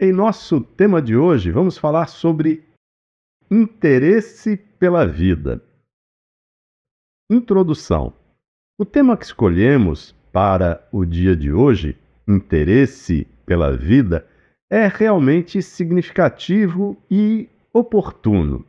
Em nosso tema de hoje, vamos falar sobre interesse pela vida. Introdução: O tema que escolhemos para o dia de hoje, interesse pela vida, é realmente significativo e oportuno.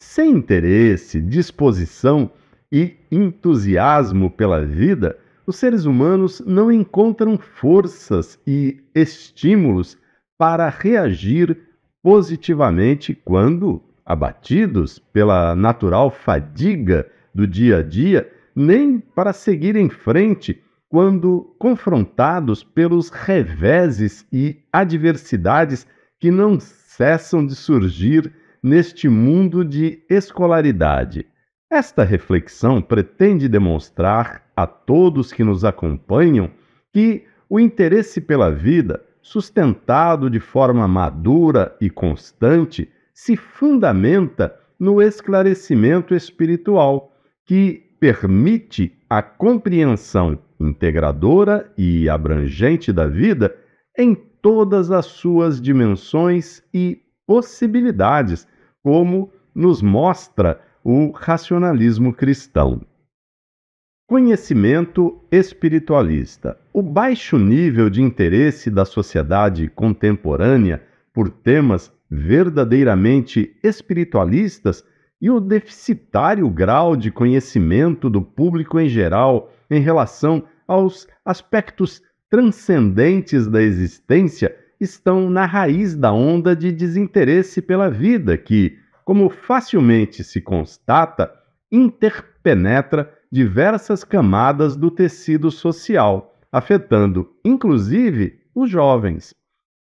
Sem interesse, disposição e entusiasmo pela vida, os seres humanos não encontram forças e estímulos para reagir positivamente quando, abatidos pela natural fadiga do dia a dia, nem para seguir em frente quando confrontados pelos reveses e adversidades que não cessam de surgir neste mundo de escolaridade. Esta reflexão pretende demonstrar a todos que nos acompanham que o interesse pela vida, sustentado de forma madura e constante, se fundamenta no esclarecimento espiritual, que permite a compreensão integradora e abrangente da vida em todas as suas dimensões e possibilidades, como nos mostra o racionalismo cristão. Conhecimento espiritualista. O baixo nível de interesse da sociedade contemporânea por temas verdadeiramente espiritualistas e o deficitário grau de conhecimento do público em geral em relação aos aspectos transcendentes da existência estão na raiz da onda de desinteresse pela vida que, como facilmente se constata, interpenetra diversas camadas do tecido social, afetando, inclusive, os jovens.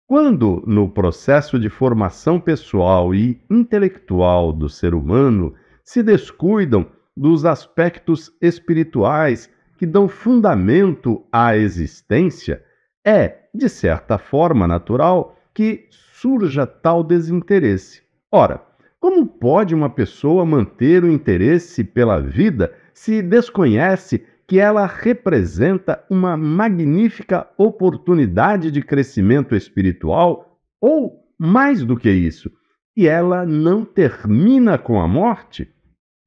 Quando, no processo de formação pessoal e intelectual do ser humano, se descuidam dos aspectos espirituais que dão fundamento à existência, é, de certa forma natural, que surja tal desinteresse. Ora, como pode uma pessoa manter o interesse pela vida se desconhece que ela representa uma magnífica oportunidade de crescimento espiritual, ou mais do que isso, e ela não termina com a morte?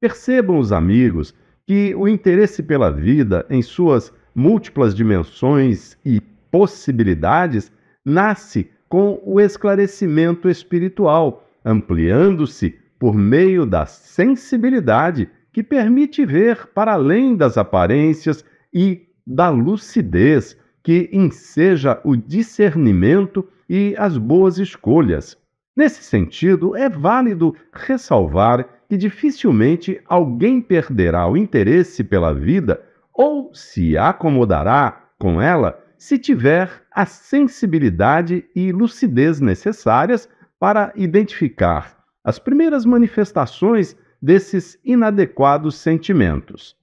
Percebam os amigos que o interesse pela vida em suas múltiplas dimensões e possibilidades nasce com o esclarecimento espiritual, ampliando-se por meio da sensibilidade que permite ver para além das aparências e da lucidez que enseja o discernimento e as boas escolhas. Nesse sentido, é válido ressalvar que dificilmente alguém perderá o interesse pela vida ou se acomodará com ela se tiver a sensibilidade e lucidez necessárias para identificar as primeiras manifestações desses inadequados sentimentos.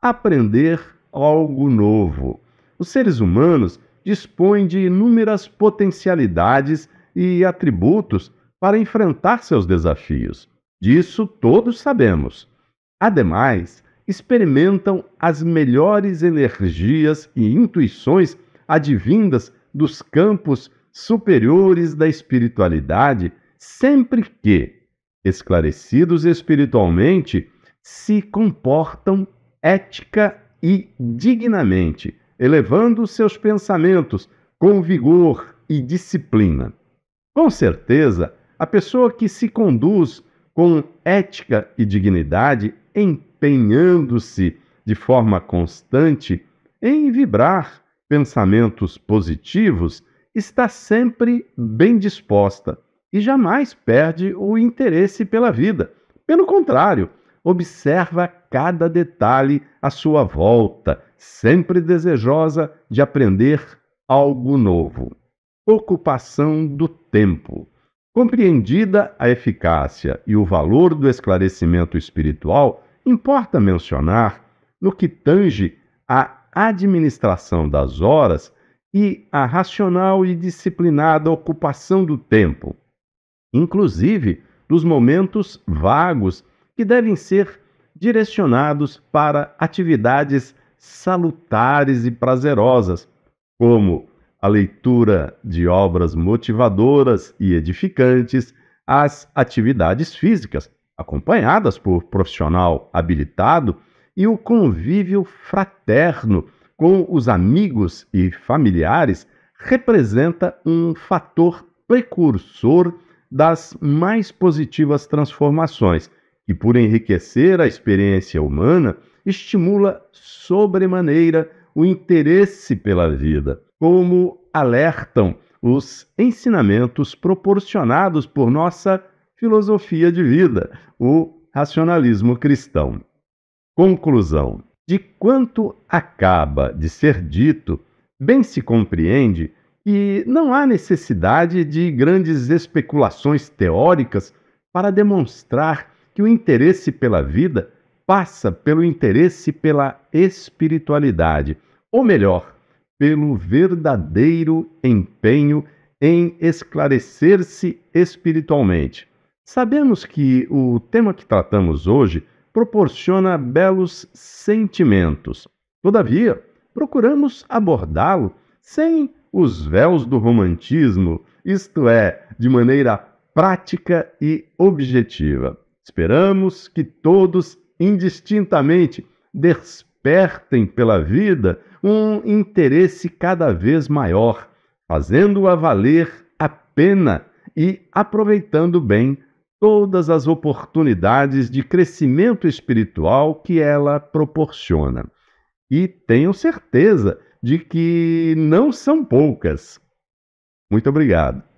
Aprender algo novo. Os seres humanos dispõem de inúmeras potencialidades e atributos para enfrentar seus desafios. Disso todos sabemos. Ademais, experimentam as melhores energias e intuições advindas dos campos superiores da espiritualidade sempre que, esclarecidos espiritualmente, se comportam ética e dignamente, elevando seus pensamentos com vigor e disciplina. Com certeza, a pessoa que se conduz com ética e dignidade, empenhando-se de forma constante em vibrar pensamentos positivos, está sempre bem disposta e jamais perde o interesse pela vida. Pelo contrário, observa cada detalhe à sua volta, sempre desejosa de aprender algo novo. Ocupação do tempo. Compreendida a eficácia e o valor do esclarecimento espiritual, importa mencionar, no que tange à administração das horas e à racional e disciplinada ocupação do tempo, inclusive dos momentos vagos que devem ser direcionados para atividades salutares e prazerosas, como a leitura de obras motivadoras e edificantes, as atividades físicas, acompanhadas por profissional habilitado, e o convívio fraterno com os amigos e familiares representa um fator precursor das mais positivas transformações e, por enriquecer a experiência humana, estimula sobremaneira o interesse pela vida, como alertam os ensinamentos proporcionados por nossa filosofia de vida, o racionalismo cristão. Conclusão: de quanto acaba de ser dito, bem se compreende e não há necessidade de grandes especulações teóricas para demonstrar que o interesse pela vida passa pelo interesse pela espiritualidade, ou melhor, pelo verdadeiro empenho em esclarecer-se espiritualmente. Sabemos que o tema que tratamos hoje proporciona belos sentimentos. Todavia, procuramos abordá-lo sem os véus do romantismo, isto é, de maneira prática e objetiva. Esperamos que todos, indistintamente, despertem pela vida um interesse cada vez maior, fazendo-a valer a pena e aproveitando bem todas as oportunidades de crescimento espiritual que ela proporciona. E tenho certeza de que não são poucas. Muito obrigado.